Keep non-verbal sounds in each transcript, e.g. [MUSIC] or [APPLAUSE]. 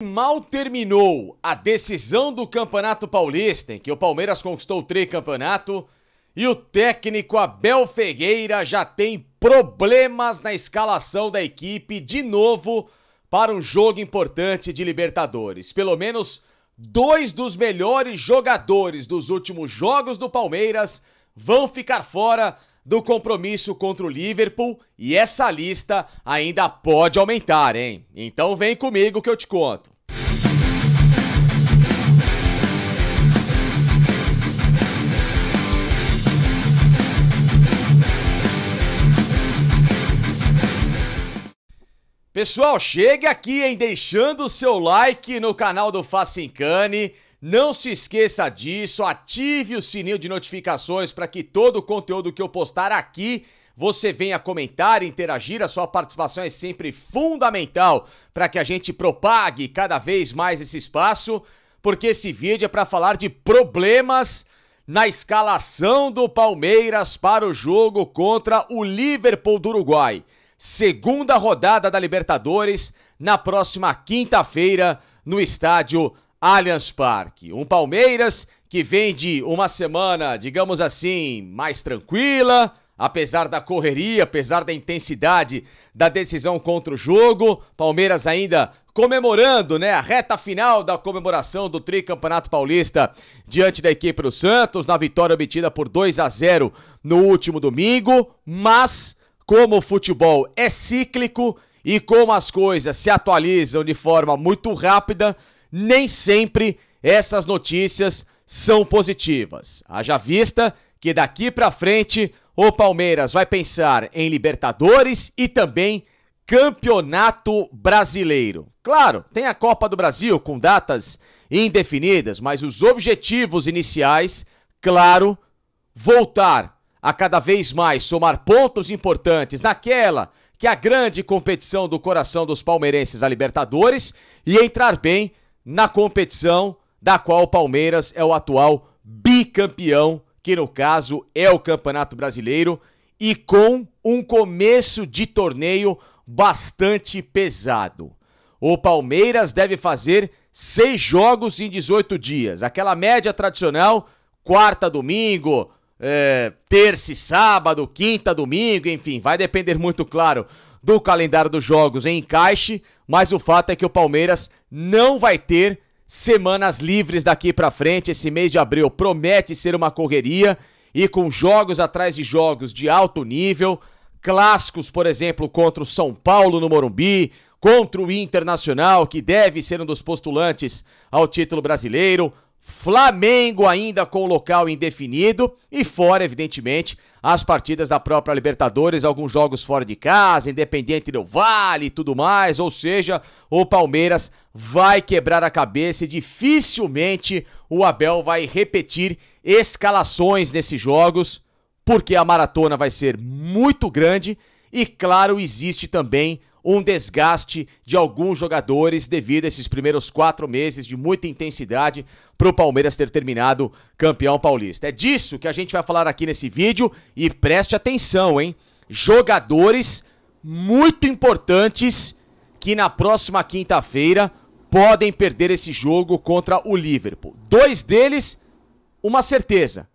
Mal terminou a decisão do Campeonato Paulista, em que o Palmeiras conquistou o tricampeonato, e o técnico Abel Ferreira já tem problemas na escalação da equipe de novo para um jogo importante de Libertadores. Pelo menos dois dos melhores jogadores dos últimos jogos do Palmeiras vão ficar fora do compromisso contra o Liverpool e essa lista ainda pode aumentar, hein? Então vem comigo que eu te conto. Pessoal, chegue aqui em deixando o seu like no canal do Facincane. Cane não se esqueça disso, ative o sininho de notificações para que todo o conteúdo que eu postar aqui você venha comentar, interagir, a sua participação é sempre fundamental para que a gente propague cada vez mais esse espaço, porque esse vídeo é para falar de problemas na escalação do Palmeiras para o jogo contra o Liverpool do Uruguai. Segunda rodada da Libertadores na próxima quinta-feira no estádio Allianz Parque. Um Palmeiras que vem de uma semana, digamos assim, mais tranquila, apesar da correria, apesar da intensidade da decisão contra o jogo. Palmeiras ainda comemorando, né, a reta final da comemoração do Tricampeonato Paulista diante da equipe do Santos, na vitória obtida por 2 a 0 no último domingo, mas como o futebol é cíclico e como as coisas se atualizam de forma muito rápida, nem sempre essas notícias são positivas. Haja vista que daqui para frente o Palmeiras vai pensar em Libertadores e também Campeonato Brasileiro. Claro, tem a Copa do Brasil com datas indefinidas, mas os objetivos iniciais, claro, voltar a cada vez mais somar pontos importantes naquela que é a grande competição do coração dos palmeirenses, a Libertadores, e entrar bem na competição da qual o Palmeiras é o atual bicampeão, que no caso é o Campeonato Brasileiro, e com um começo de torneio bastante pesado. O Palmeiras deve fazer seis jogos em 18 dias, aquela média tradicional, quarta, domingo, é, terça e sábado, quinta, domingo, enfim, vai depender muito, claro, do calendário dos jogos em encaixe, mas o fato é que o Palmeiras não vai ter semanas livres daqui para frente. Esse mês de abril promete ser uma correria e com jogos atrás de jogos de alto nível, clássicos, por exemplo, contra o São Paulo no Morumbi, contra o Internacional, que deve ser um dos postulantes ao título brasileiro, Flamengo ainda com local indefinido e fora, evidentemente, as partidas da própria Libertadores, alguns jogos fora de casa, independente do Vale e tudo mais, ou seja, o Palmeiras vai quebrar a cabeça e dificilmente o Abel vai repetir escalações nesses jogos, porque a maratona vai ser muito grande e claro, existe também um desgaste de alguns jogadores devido a esses primeiros quatro meses de muita intensidade para o Palmeiras ter terminado campeão paulista. É disso que a gente vai falar aqui nesse vídeo e preste atenção, hein? Jogadores muito importantes que na próxima quinta-feira podem perder esse jogo contra o Liverpool. Dois deles, uma certeza.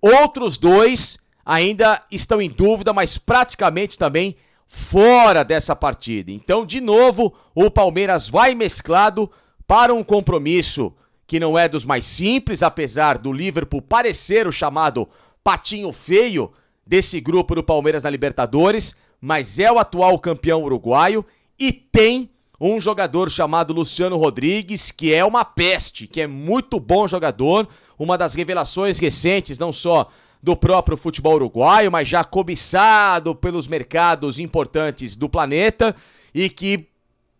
Outros dois ainda estão em dúvida, mas praticamente também fora dessa partida. Então, de novo, o Palmeiras vai mesclado para um compromisso que não é dos mais simples, apesar do Liverpool parecer o chamado patinho feio desse grupo do Palmeiras na Libertadores, mas é o atual campeão uruguaio e tem um jogador chamado Luciano Rodrigues, que é uma peste, que é muito bom jogador, uma das revelações recentes, não só do próprio futebol uruguaio, mas já cobiçado pelos mercados importantes do planeta e que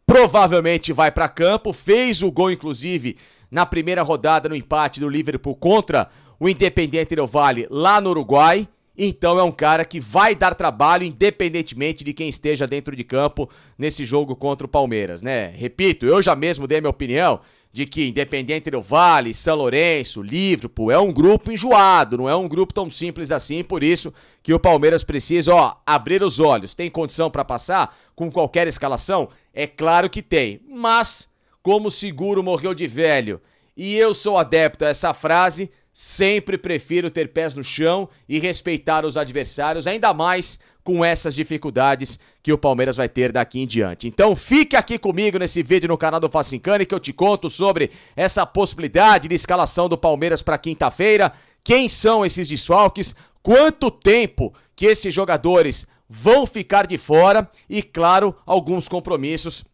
provavelmente vai para campo. Fez o gol, inclusive, na primeira rodada no empate do Liverpool contra o Independente Del Vale lá no Uruguai. Então é um cara que vai dar trabalho independentemente de quem esteja dentro de campo nesse jogo contra o Palmeiras, né? Repito, eu já mesmo dei minha opinião de que Independente do Vale, São Lourenço, Liverpool, é um grupo enjoado, não é um grupo tão simples assim, por isso que o Palmeiras precisa, ó, abrir os olhos. Tem condição para passar com qualquer escalação? É claro que tem, mas como o seguro morreu de velho, e eu sou adepto a essa frase, sempre prefiro ter pés no chão e respeitar os adversários, ainda mais com essas dificuldades que o Palmeiras vai ter daqui em diante. Então fique aqui comigo nesse vídeo no canal do Facincani que eu te conto sobre essa possibilidade de escalação do Palmeiras para quinta-feira. Quem são esses desfalques? Quanto tempo que esses jogadores vão ficar de fora e, claro, alguns compromissos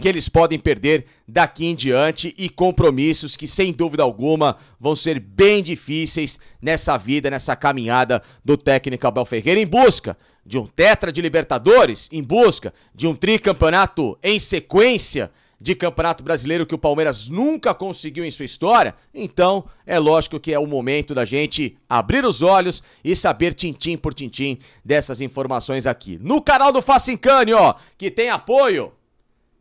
que eles podem perder daqui em diante e compromissos que, sem dúvida alguma, vão ser bem difíceis nessa vida, nessa caminhada do técnico Abel Ferreira em busca de um tetra de Libertadores em busca de um tricampeonato em sequência de Campeonato Brasileiro que o Palmeiras nunca conseguiu em sua história, então é lógico que é o momento da gente abrir os olhos e saber tintim por tintim dessas informações aqui. No canal do Facincane, ó, que tem apoio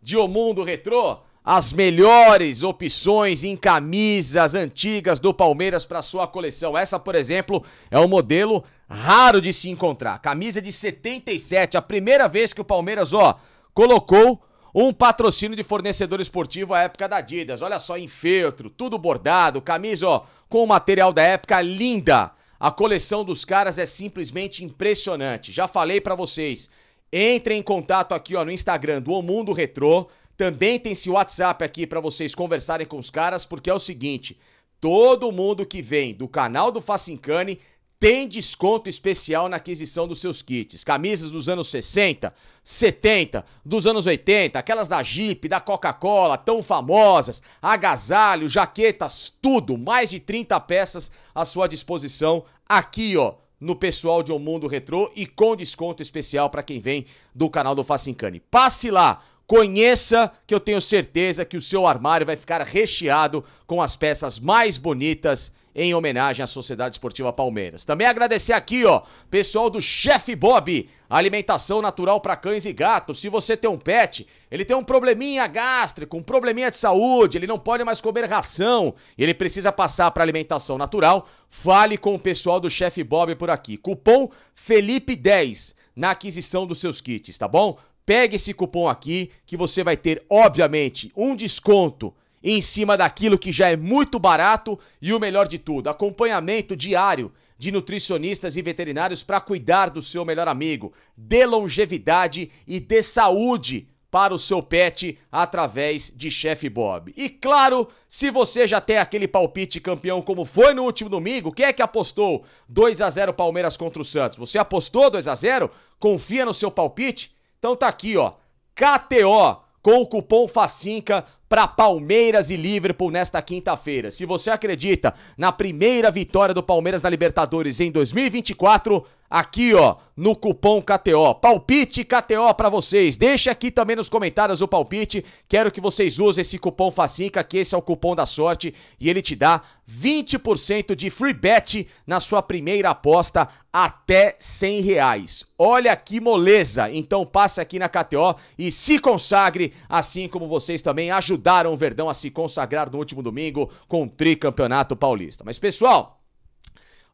de O Mundo Retrô, as melhores opções em camisas antigas do Palmeiras para sua coleção. Essa, por exemplo, é um modelo raro de se encontrar. Camisa de 77, a primeira vez que o Palmeiras, ó, colocou um patrocínio de fornecedor esportivo à época da Adidas. Olha só, em feltro, tudo bordado, camisa, ó, com o material da época linda. A coleção dos caras é simplesmente impressionante. Já falei para vocês. Entre em contato aqui ó, no Instagram do O Mundo Retrô. Também tem esse WhatsApp aqui para vocês conversarem com os caras, porque é o seguinte: todo mundo que vem do canal do Facincane tem desconto especial na aquisição dos seus kits. Camisas dos anos 60, 70, dos anos 80, aquelas da Jeep, da Coca-Cola, tão famosas, agasalho, jaquetas, tudo, mais de 30 peças à sua disposição aqui, ó, no pessoal de O Mundo Retrô e com desconto especial para quem vem do canal do Facincane. Passe lá Conheça que eu tenho certeza que o seu armário vai ficar recheado com as peças mais bonitas em homenagem à Sociedade Esportiva Palmeiras. Também agradecer aqui, ó, pessoal do Chef Bob, alimentação natural para cães e gatos. Se você tem um pet, ele tem um probleminha gástrico, um probleminha de saúde, ele não pode mais comer ração, ele precisa passar para alimentação natural. Fale com o pessoal do Chef Bob por aqui. Cupom Felipe10 na aquisição dos seus kits, tá bom? Pegue esse cupom aqui que você vai ter, obviamente, um desconto em cima daquilo que já é muito barato e o melhor de tudo, acompanhamento diário de nutricionistas e veterinários para cuidar do seu melhor amigo. Dê longevidade e dê saúde para o seu pet através de Chef Bob. E claro, se você já tem aquele palpite campeão como foi no último domingo, quem é que apostou 2 a 0 Palmeiras contra o Santos? Você apostou 2 a 0? Confia no seu palpite? Então tá aqui, ó. KTO com o cupom FACINCA para Palmeiras e Liverpool nesta quinta-feira. Se você acredita na primeira vitória do Palmeiras na Libertadores em 2024, aqui ó, no cupom KTO. Palpite KTO para vocês. Deixa aqui também nos comentários o palpite. Quero que vocês usem esse cupom Facinca, que esse é o cupom da sorte e ele te dá 20% de free bet na sua primeira aposta até 100 reais. Olha que moleza! Então passe aqui na KTO e se consagre, assim como vocês também ajudam ajudaram o Verdão a se consagrar no último domingo com o tricampeonato paulista. Mas, pessoal,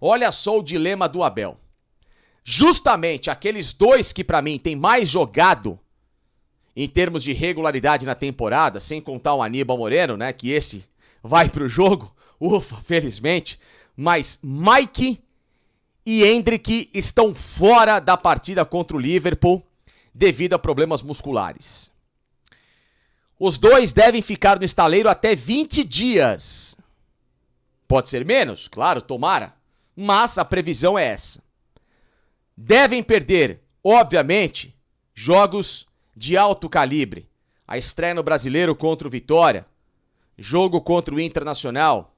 olha só o dilema do Abel. Justamente aqueles dois que, para mim, têm mais jogado em termos de regularidade na temporada, sem contar o Aníbal Moreno, né? Que esse vai pro jogo, [LAUGHS] ufa, felizmente. Mas Mike e Hendrick estão fora da partida contra o Liverpool devido a problemas musculares. Os dois devem ficar no estaleiro até 20 dias. Pode ser menos, claro, tomara. Mas a previsão é essa. Devem perder, obviamente, jogos de alto calibre. A estreia no Brasileiro contra o Vitória, jogo contra o Internacional,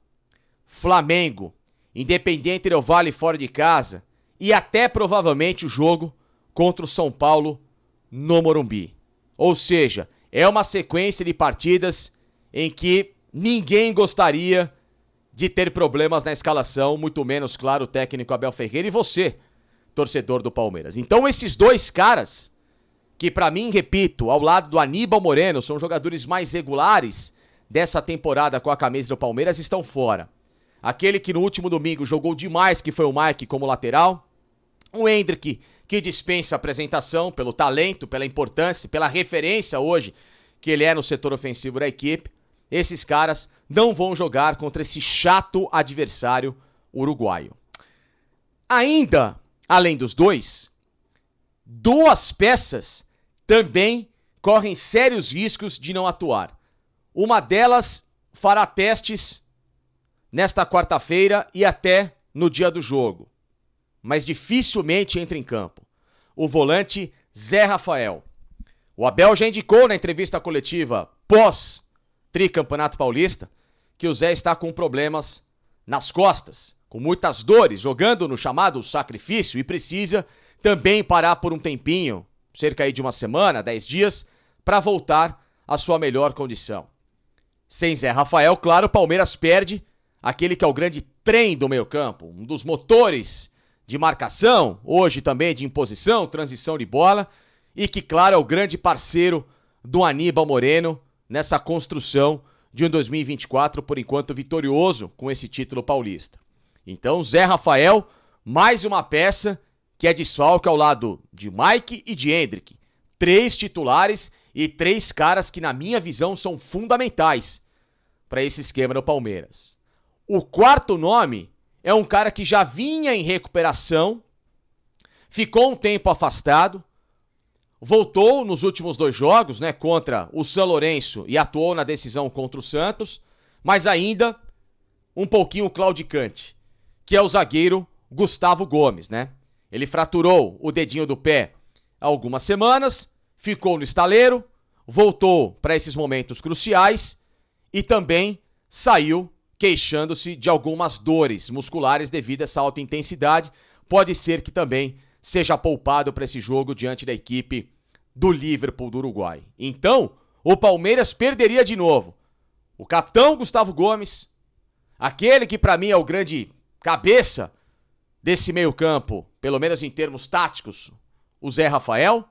Flamengo, Independente Del Vale fora de casa e até provavelmente o jogo contra o São Paulo no Morumbi. Ou seja, é uma sequência de partidas em que ninguém gostaria de ter problemas na escalação, muito menos, claro, o técnico Abel Ferreira e você, torcedor do Palmeiras. Então, esses dois caras, que para mim, repito, ao lado do Aníbal Moreno, são jogadores mais regulares dessa temporada com a camisa do Palmeiras, estão fora. Aquele que no último domingo jogou demais, que foi o Mike como lateral. O Hendrick, que dispensa apresentação pelo talento, pela importância, pela referência hoje que ele é no setor ofensivo da equipe. Esses caras não vão jogar contra esse chato adversário uruguaio. Ainda, além dos dois, duas peças também correm sérios riscos de não atuar. Uma delas fará testes nesta quarta-feira e até no dia do jogo mas dificilmente entra em campo. O volante Zé Rafael. O Abel já indicou na entrevista coletiva pós tricampeonato paulista que o Zé está com problemas nas costas, com muitas dores, jogando no chamado sacrifício e precisa também parar por um tempinho, cerca de uma semana, dez dias, para voltar à sua melhor condição. Sem Zé Rafael, claro, o Palmeiras perde aquele que é o grande trem do meio-campo, um dos motores de marcação, hoje também de imposição, transição de bola, e que, claro, é o grande parceiro do Aníbal Moreno nessa construção de um 2024, por enquanto, vitorioso com esse título paulista. Então, Zé Rafael, mais uma peça que é desfalque ao lado de Mike e de Hendrick. Três titulares e três caras que, na minha visão, são fundamentais para esse esquema do Palmeiras. O quarto nome é um cara que já vinha em recuperação, ficou um tempo afastado, voltou nos últimos dois jogos, né, contra o São Lourenço e atuou na decisão contra o Santos, mas ainda um pouquinho claudicante, que é o zagueiro Gustavo Gomes, né? Ele fraturou o dedinho do pé há algumas semanas, ficou no estaleiro, voltou para esses momentos cruciais e também saiu queixando-se de algumas dores musculares devido a essa alta intensidade. Pode ser que também seja poupado para esse jogo diante da equipe do Liverpool do Uruguai. Então, o Palmeiras perderia de novo. O capitão Gustavo Gomes, aquele que para mim é o grande cabeça desse meio-campo, pelo menos em termos táticos, o Zé Rafael,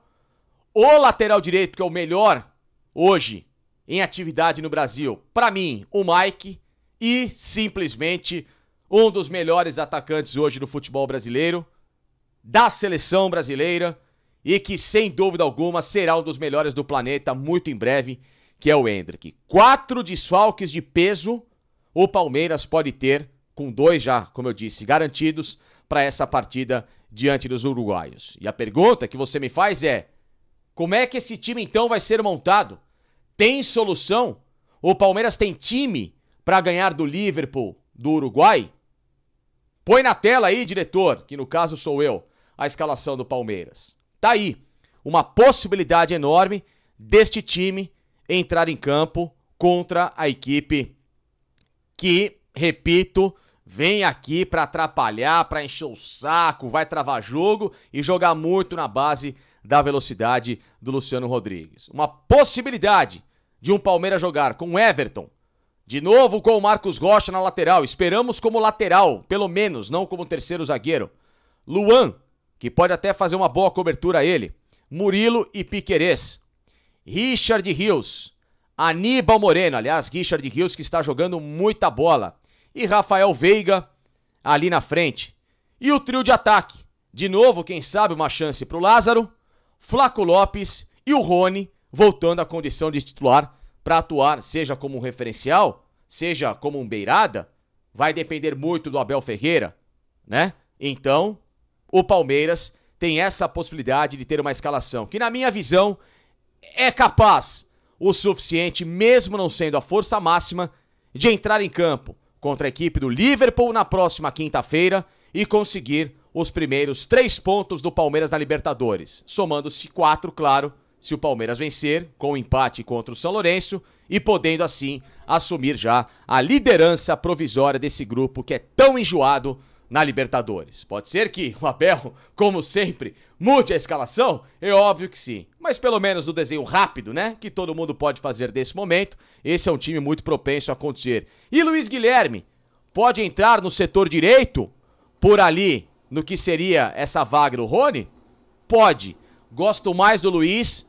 o lateral direito que é o melhor hoje em atividade no Brasil, para mim, o Mike e simplesmente um dos melhores atacantes hoje do futebol brasileiro, da seleção brasileira e que sem dúvida alguma será um dos melhores do planeta muito em breve, que é o Hendrick. Quatro desfalques de peso o Palmeiras pode ter, com dois já, como eu disse, garantidos para essa partida diante dos uruguaios. E a pergunta que você me faz é: como é que esse time então vai ser montado? Tem solução? O Palmeiras tem time para ganhar do Liverpool do Uruguai? Põe na tela aí, diretor, que no caso sou eu, a escalação do Palmeiras. Tá aí uma possibilidade enorme deste time entrar em campo contra a equipe que, repito, vem aqui para atrapalhar, para encher o saco, vai travar jogo e jogar muito na base da velocidade do Luciano Rodrigues. Uma possibilidade de um Palmeiras jogar com Everton, de novo com o Marcos Rocha na lateral. Esperamos como lateral, pelo menos, não como terceiro zagueiro. Luan, que pode até fazer uma boa cobertura a ele. Murilo e Piquerez. Richard Rios. Aníbal Moreno, aliás, Richard Rios que está jogando muita bola. E Rafael Veiga ali na frente. E o trio de ataque. De novo, quem sabe, uma chance para o Lázaro, Flaco Lopes e o Rony voltando à condição de titular para atuar, seja como um referencial, seja como um beirada, vai depender muito do Abel Ferreira, né? Então, o Palmeiras tem essa possibilidade de ter uma escalação que, na minha visão, é capaz o suficiente, mesmo não sendo a força máxima, de entrar em campo contra a equipe do Liverpool na próxima quinta-feira e conseguir os primeiros três pontos do Palmeiras na Libertadores, somando-se quatro, claro, se o Palmeiras vencer, com o empate contra o São Lourenço, e podendo assim assumir já a liderança provisória desse grupo que é tão enjoado na Libertadores. Pode ser que o Abel, como sempre, mude a escalação? É óbvio que sim. Mas pelo menos no desenho rápido, né? Que todo mundo pode fazer desse momento, esse é um time muito propenso a acontecer. E Luiz Guilherme pode entrar no setor direito por ali no que seria essa vaga do Rony? Pode. Gosto mais do Luiz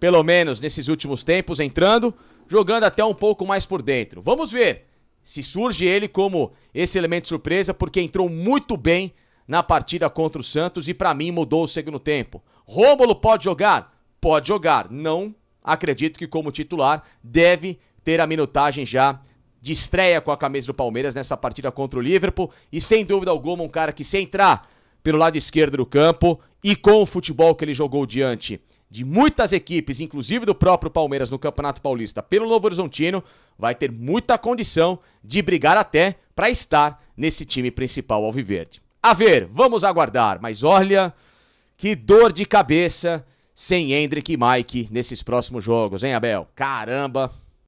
pelo menos nesses últimos tempos, entrando, jogando até um pouco mais por dentro. Vamos ver se surge ele como esse elemento surpresa, porque entrou muito bem na partida contra o Santos e para mim mudou o segundo tempo. Rômulo pode jogar? Pode jogar. Não acredito que como titular deve ter a minutagem já de estreia com a camisa do Palmeiras nessa partida contra o Liverpool e sem dúvida alguma um cara que se entrar pelo lado esquerdo do campo e com o futebol que ele jogou diante de muitas equipes, inclusive do próprio Palmeiras no Campeonato Paulista, pelo Novo Horizontino, vai ter muita condição de brigar até para estar nesse time principal alviverde. A ver, vamos aguardar, mas olha que dor de cabeça sem Hendrick e Mike nesses próximos jogos, hein, Abel? Caramba!